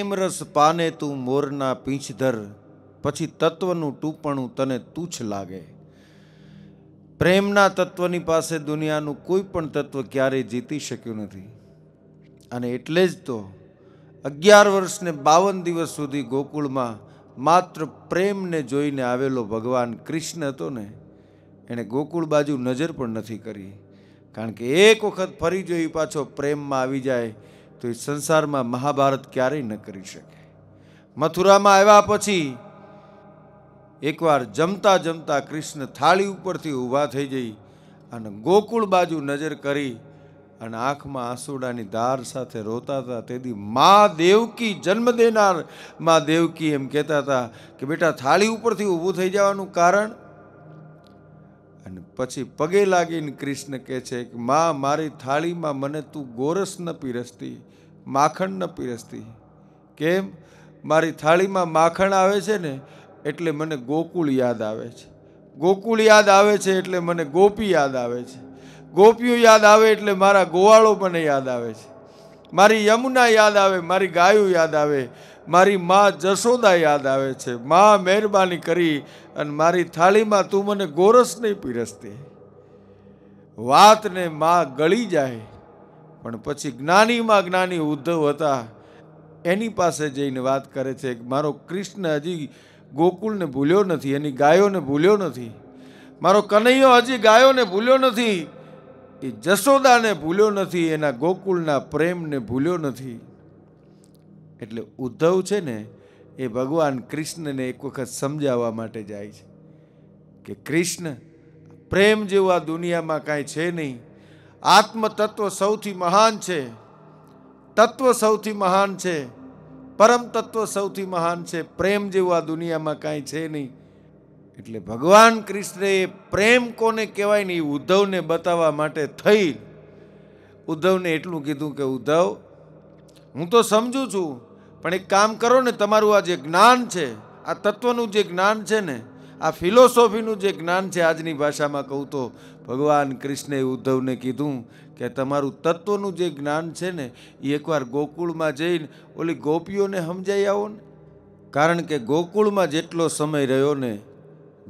પ્રેમરસ પાને તું મોરના પીંછધર પછી તત્વનું ટૂંપણું તને તુચ્છ લાગે પ્રેમના તત્વની પાસે દુનિયાનું કોઈ પણ તત્વ ક્યારેય જીતી શક્યું નથી અને એટલે જ તો અગિયાર વર્ષને બાવન દિવસ સુધી ગોકુળમાં માત્ર પ્રેમને જોઈને આવેલો ભગવાન કૃષ્ણ હતો ને એણે ગોકુળ બાજુ નજર પણ નથી કરી કારણ કે એક વખત ફરી જોઈ પાછો પ્રેમમાં આવી જાય તો એ સંસારમાં મહાભારત ક્યારેય ન કરી શકે મથુરામાં આવ્યા પછી એકવાર જમતા જમતા કૃષ્ણ થાળી ઉપરથી ઊભા થઈ જઈ અને ગોકુળ બાજુ નજર કરી અને આંખમાં આંસુડાની ધાર સાથે રોતા હતા તેથી મા દેવકી જન્મ દેનાર મા દેવકી એમ કહેતા હતા કે બેટા થાળી ઉપરથી ઊભું થઈ જવાનું કારણ પછી પગે લાગીને કૃષ્ણ કહે છે કે માં મારી થાળીમાં મને તું ગોરસ ન પીરસતી માખણ ન પીરસતી કેમ મારી થાળીમાં માખણ આવે છે ને એટલે મને ગોકુળ યાદ આવે છે ગોકુળ યાદ આવે છે એટલે મને ગોપી યાદ આવે છે ગોપીઓ યાદ આવે એટલે મારા ગોવાળો મને યાદ આવે છે મારી યમુના યાદ આવે મારી ગાયો યાદ આવે મારી મા જશોદા યાદ આવે છે મા મહેરબાની કરી અને મારી થાળીમાં તું મને ગોરસ નહીં પીરસતી વાતને મા ગળી જાય પણ પછી જ્ઞાનીમાં જ્ઞાની ઉદ્ધવ હતા એની પાસે જઈને વાત કરે છે કે મારો કૃષ્ણ હજી ગોકુળને ભૂલ્યો નથી એની ગાયોને ભૂલ્યો નથી મારો કનૈયો હજી ગાયોને ભૂલ્યો નથી એ જશોદાને ભૂલ્યો નથી એના ગોકુળના પ્રેમને ભૂલ્યો નથી એટલે ઉદ્ધવ છે ને એ ભગવાન કૃષ્ણને એક વખત સમજાવવા માટે જાય છે કે કૃષ્ણ પ્રેમ જેવા દુનિયામાં કાંઈ છે નહીં આત્મતત્વ સૌથી મહાન છે તત્વ સૌથી મહાન છે પરમ તત્વ સૌથી મહાન છે પ્રેમ જેવું આ દુનિયામાં કાંઈ છે નહીં એટલે ભગવાન એ પ્રેમ કોને કહેવાય ને એ ઉદ્ધવને બતાવવા માટે થઈ ઉદ્ધવને એટલું કીધું કે ઉદ્ધવ હું તો સમજું છું પણ એક કામ કરો ને તમારું આ જે જ્ઞાન છે આ તત્વનું જે જ્ઞાન છે ને આ ફિલોસોફીનું જે જ્ઞાન છે આજની ભાષામાં કહું તો ભગવાન કૃષ્ણે ઉદ્ધવને કીધું કે તમારું તત્વનું જે જ્ઞાન છે ને એ એકવાર ગોકુળમાં જઈને ઓલી ગોપીઓને સમજાઈ આવો ને કારણ કે ગોકુળમાં જેટલો સમય રહ્યો ને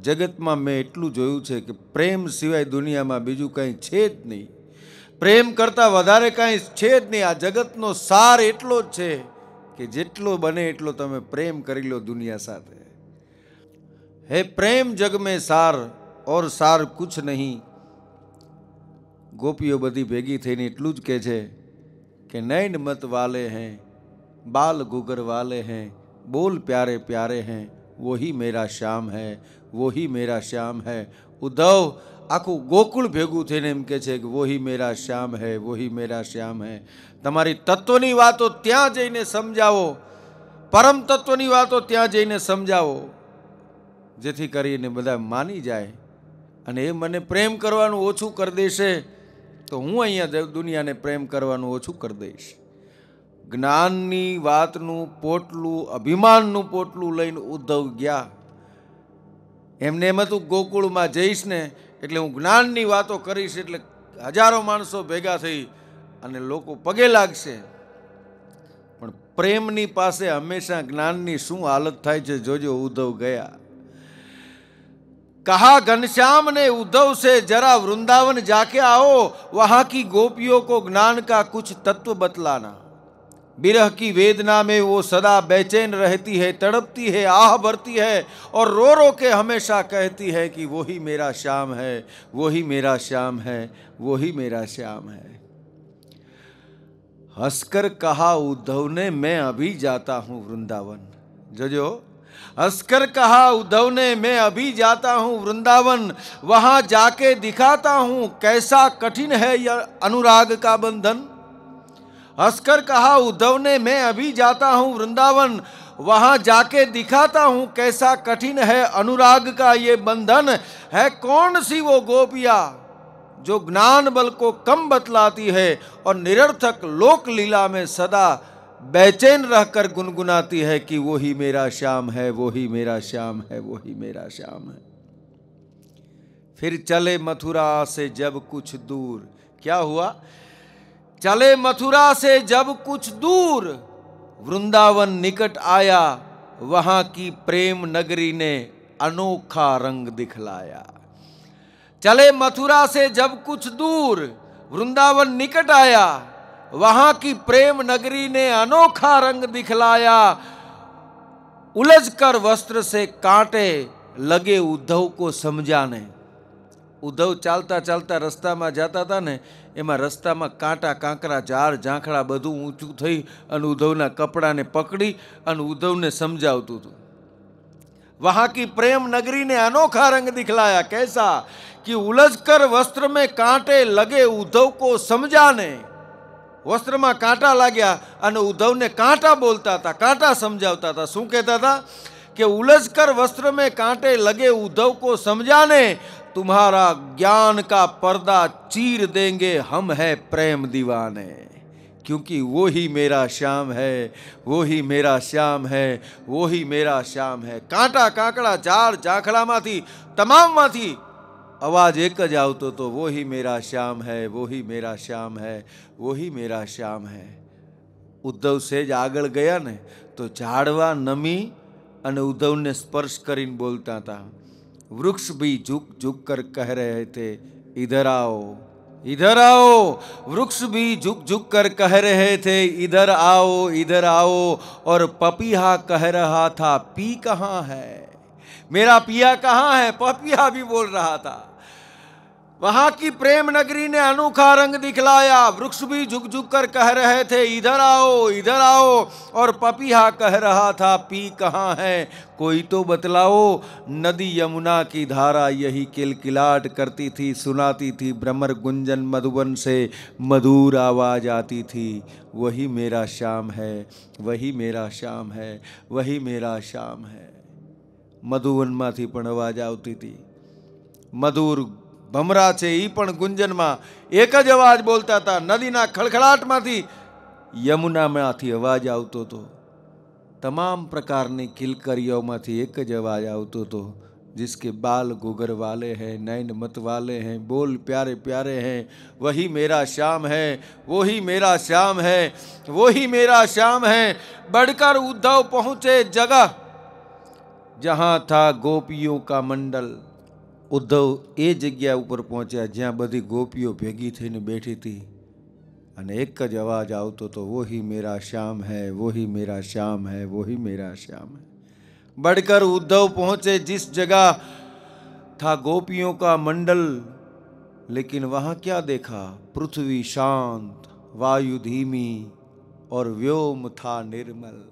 જગતમાં મેં એટલું જોયું છે કે પ્રેમ સિવાય દુનિયામાં બીજું કંઈ છે જ નહીં પ્રેમ કરતાં વધારે કાંઈ છે જ નહીં આ જગતનો સાર એટલો જ છે કે જેટલો બને એટલો તમે પ્રેમ કરી લો દુનિયા સાથે હે પ્રેમ જગમે સાર ઓર સાર kuch નહીં ગોપીઓ બધી ભેગી થઈને એટલું જ કહે છે કે નયન મત વાલે હે બાલ ગુગર વાલે હે બોલ પ્યારે પ્યારે હે વોહી મેરા શામ હે વોહી મેરા શામ હે ઉદવ આખું ગોકુળ ભેગું થઈને એમ કહે છે કે વોહી મેરા શ્યામ હૈ વોહી મેરા શ્યામ હૈ તમારી તત્વની વાતો ત્યાં જઈને સમજાવો પરમ તત્વની વાતો ત્યાં જઈને સમજાવો જેથી કરીને બધા માની જાય અને એ મને પ્રેમ કરવાનું ઓછું કરી દેશે તો હું અહીંયા દુનિયાને પ્રેમ કરવાનું ઓછું કરી દઈશ જ્ઞાનની વાતનું પોટલું અભિમાનનું પોટલું લઈને ઉદ્ધવ ગયા એમને એમ હતું ગોકુળમાં જઈશ ને એટલે હું જ્ઞાનની વાતો કરીશ એટલે હજારો માણસો ભેગા થઈ અને લોકો પગે લાગશે પણ પ્રેમની પાસે હંમેશા જ્ઞાનની શું હાલત થાય છે જોજો ઉદ્ધવ ગયા કહા ઘનશ્યામ ને ઉद्धવ સે જરા વૃંદાવન જાકે આવો વહાં કી ગોપિયો કો જ્ઞાન કા કુછ તત્વ બતલાના विरह की वेदना में वो सदा बेचैन रहती है तड़पती है आह भरती है और रो रो के हमेशा कहती है कि वही मेरा श्याम है वही मेरा श्याम है वही मेरा श्याम है हंसकर कहा उद्धव ने मैं अभी जाता हूँ वृंदावन जो जो हंसकर कहा उद्धव ने मैं अभी जाता हूँ वृंदावन वहां जाके दिखाता हूँ कैसा कठिन है यह अनुराग का बंधन हंसकर कहा उद्धव ने मैं अभी जाता हूँ वृंदावन वहाँ जाके दिखाता हूँ कैसा कठिन है अनुराग का ये बंधन है कौन सी वो गोपिया जो ज्ञान बल को कम बतलाती है और निरर्थक लोक लीला में सदा बेचैन रहकर गुनगुनाती है कि वो ही मेरा श्याम है वो ही मेरा श्याम है वो ही मेरा श्याम है फिर चले मथुरा से जब कुछ दूर क्या हुआ चले मथुरा से जब कुछ दूर वृंदावन निकट आया वहां की प्रेम नगरी ने अनोखा रंग दिखलाया चले मथुरा से जब कुछ दूर वृंदावन निकट आया वहां की प्रेम नगरी ने अनोखा रंग दिखलाया उलझकर वस्त्र से कांटे लगे उद्धव को समझाने उद्धव ચાલતા ચાલતા રસ્તામાં જતા હતા ને એમાં રસ્તામાં કાંટા કાંકરા ઝાડ ઝાંખડા બધું ઊંચું થઈ અને ઉદ્ધવના કપડાને પકડી અને ઉદ્ધવને સમજાવતું હતું वहां की प्रेम नगरी ने अनोखा रंग दिखलाया कैसा कि उलझ कर वस्त्र में कांटे लगे उद्धव को समझा ने वस्त्र में कांटा लाग्या अने उद्धव ने कांटा बोलता था कांटा समझाता था शू कहता था कि उलझ कर वस्त्र में कांटे लगे उद्धव को समझा ने तुम्हारा ज्ञान का पर्दा चीर देंगे हम है प्रेम दीवाने क्योंकि वो ही मेरा श्याम है वो ही मेरा श्याम है वो ही मेरा श्याम है कांटा કાંટા કાંકડા ઝાડ ઝાંખડામાંથી તમામમાંથી आवाज एक जाओ तो तो वो ही मेरा श्याम है वो ही मेरा श्याम है वो ही मेरा श्याम है उद्धव सेज સેજ गया ने तो झाड़वा नमी अने उद्धव ने स्पर्श करीन बोलता था वृक्ष भी झुक झुक कर कह रहे थे इधर आओ इधर आओ वृक्ष भी झुक झुक कर कह रहे थे इधर आओ इधर आओ और पपीहा कह रहा था पी कहाँ है मेरा पिया कहाँ है पपीहा भी बोल रहा था वहां की प्रेम नगरी ने अनोखा रंग दिखलाया वृक्ष भी झुक झुक कर कह रहे थे इधर आओ इधर आओ और पपीहा कह रहा था पी कहाँ है कोई तो बतलाओ नदी यमुना की धारा यही किलकिलाट करती थी सुनाती थी भ्रमर गुंजन मधुबन से मधुर आवाज़ आती थी वही मेरा शाम है वही मेरा शाम है वही मेरा शाम है माथी પણ आवाज आती थी मधुर भमरा ભમરા છે એ પણ ગુંજનમાં એક જ खड़खड़ाट में यमुना નદીના ખળખળાટમાંથી યમુનામાંથી અવાજ આવતો હતો તમામ પ્રકારની કિલકરીઓમાંથી એક જ आवाज આવતો तो जिसके बाल गुगर वाले हैं नैन मत वाले हैं बोल प्यारे प्यारे हैं वही मेरा श्याम है वही मेरा श्याम है वही मेरा श्याम है बढ़कर उद्धव पहुँचे जगह जहाँ था गोपियों का मंडल उद्धव ए जगह पर पहुंचा ज्या बधी गोपीओ भेगी थी ने बैठी थी अने एक अवाज आ तो वो ही मेरा श्याम है वो ही मेरा श्याम है वो ही मेरा श्याम है बढ़कर उद्धव पहुँचे जिस जगह था गोपियों का मंडल लेकिन वहाँ क्या देखा पृथ्वी शांत वायु धीमी और व्योम था निर्मल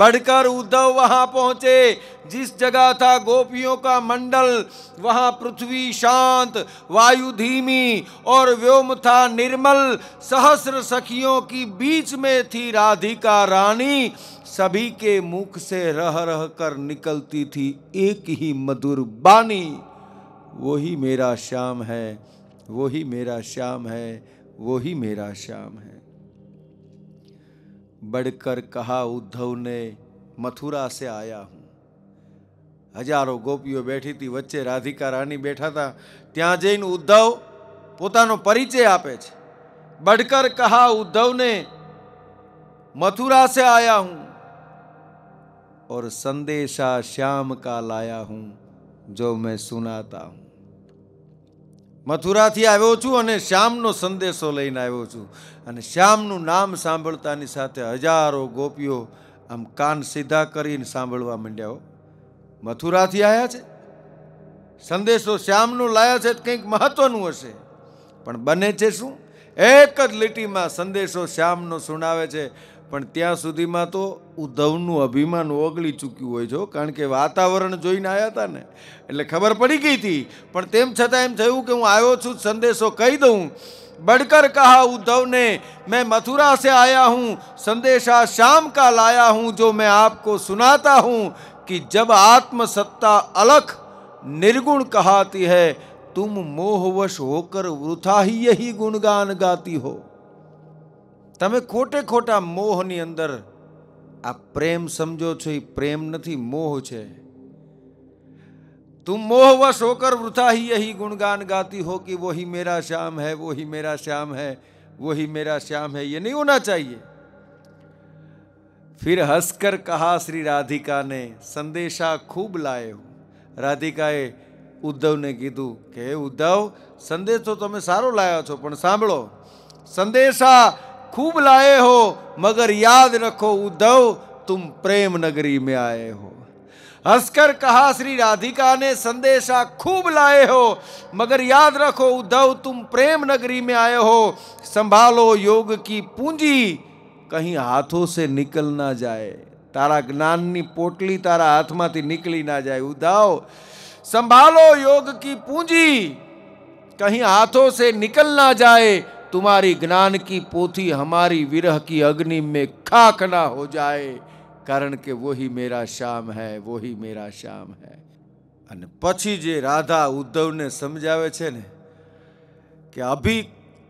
बढ़कर उद्धव वहां पहुंचे जिस जगह था गोपियों का मंडल वहां पृथ्वी शांत वायु धीमी और व्योम था निर्मल सहस्र सखियों की बीच में थी राधिका रानी सभी के मुख से रह रह कर निकलती थी एक ही मधुर बानी वही मेरा श्याम है वही मेरा श्याम है वही मेरा श्याम है बढ़कर कहा उद्धव ने मथुरा से आया हूँ હજારો ગોપીઓ બેઠી હતી વચ્ચે રાધિકા રાણી બેઠા હતા ત્યાં જઈને ઉદ્ધવ પોતાનો પરિચય આપે છે બડકર કહા ઉદ્ધવને મથુરા સે આયા હું और संदेशा श्याम का लाया हूँ जो मैं सुनाता हूँ મથુરાથી આવ્યો છું અને શ્યામનો સંદેશો લઈને આવ્યો છું અને શ્યામનું નામ સાંભળતાની સાથે હજારો ગોપીઓ આમ કાન સીધા કરીને સાંભળવા માંડ્યા મથુરાથી આવ્યા છે સંદેશો શ્યામનું લાયા છે કંઈક મહત્વનું હશે પણ બને છે શું એક જ લીટીમાં સંદેશો શ્યામનો સુણાવે છે પણ ત્યાં સુધીમાં તો ઉદ્ધવનું અભિમાન ઓગળી ચૂક્યું હોય જો કારણ કે વાતાવરણ જોઈને આયા હતા ને એટલે ખબર પડી ગઈ હતી પણ તેમ છતાં એમ થયું કે હું આવ્યો છું સંદેશો કહી દઉં બડકર કહા ઉદ્ધવને મે મથુરા સે આયા હું સંદેશા શામ કા લાયા હું જો મે આપકો સુનાતા હું કે જબ આત્મ સત્તા અલખ નિર્ગુણ કહાતી હૈ તુમ મોહ વશ હોકર વૃથાહી યહી ગુણગાન ગાતી હો તમે ખોટે ખોટા મોહ ની અંદર આ પ્રેમ સમજો છો એ પ્રેમ નથી મોહ છે તું મોહ વશોકર વૃથાહી યહી ગુણગાન ગાતી હો કે વહી મેરા શામ હે વહી મેરા શામ હે વહી મેરા શામ હે એ નહી હોના ચાહીએ ફિર હસકર કહા શ્રી રાધિકા ને સંદેશા ખૂબ લાયો રાધિકાએ ઉદ્ધવ ને કીધું કે ઉદ્ધવ સંદેશો તમે સારો લાયો છો પણ સાંભળો સંદેશા खूब लाए हो मगर याद रखो उद्धव तुम प्रेम नगरी में आए हो हंसकर कहा श्री राधिका ने संदेशा खूब लाए हो मगर याद रखो उद्धव तुम प्रेम नगरी में आए हो संभालो योग की पूंजी कहीं हाथों से निकल ना जाए तारा તારા पोटली तारा हाथ હાથમાંથી निकली ना जाए उद्धव संभालो योग की पूंजी कहीं हाथों से निकल ना जाए तुम्हारी ज्ञान की पोथी हमारी विरह की अग्नि में खाक ना हो जाए કારણ કે વોહી મેરા શ્યામ હૈ વોહી મેરા શ્યામ હૈ અને પછી જે રાધા ઉદ્ધવને સમજાવે છે ને કે અભી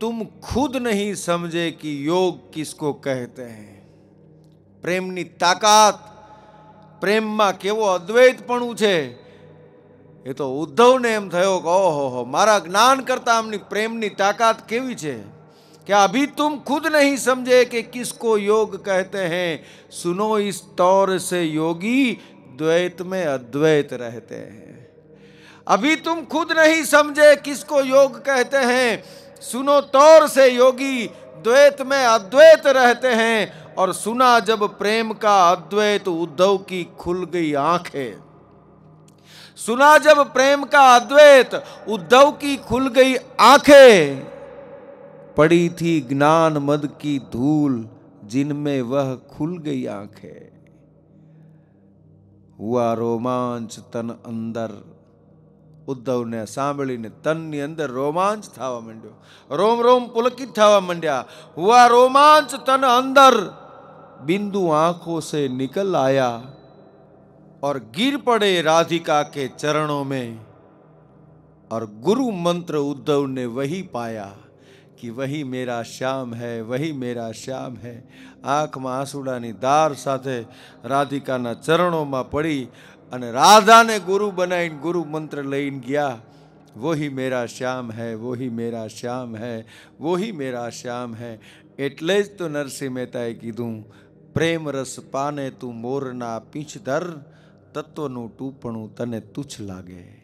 તુમ ખુદ નહીં સમજે કે યોગ કિસકો કહેતે હૈ પ્રેમની તાકાત પ્રેમમાં કેવો અદ્વૈતપણું છે એ તો ઉદ્ધવને એમ થયો કે ઓહો હો મારા જ્ઞાન प्रेम की ताकत के भी है कि अभी तुम खुद नहीं समझे कि किसको योग कहते हैं सुनो इस तौर से योगी द्वैत में अद्वैत रहते हैं अभी तुम खुद नहीं समझे किसको योग कहते हैं सुनो तौर से योगी द्वैत में अद्वैत रहते हैं और सुना जब प्रेम का अद्वैत उद्धव की खुल गई आंखें सुना जब प्रेम का अद्वैत उद्धव की खुल गई आंखें पड़ी थी ज्ञान मद की धूल जिनमें वह खुल गई आंखें हुआ रोमांच तन अंदर उद्धव ने सांभी ने तन अंदर रोमांच थावा मंडियो रोम रोम पुलकित थावा मंडिया हुआ रोमांच तन अंदर बिंदु आंखों से निकल आया और गिर पड़े राधिका के चरणों में और गुरु मंत्र उद्धव ने वही पाया कि वही मेरा श्याम है वही मेरा श्याम है आँख में आंसूड़ा दार साथ राधिका ना चरणों में पड़ी अने राधा ने गुरु बनाई गुरु मंत्र लेन गया वही मेरा श्याम है वही मेरा श्याम है वही मेरा श्याम है एटले तो नरसिंह मेहताए कीधूँ प्रेम रस पाने तू मोरना पीछ તત્વનું ટૂંપણું તને તુચ્છ લાગે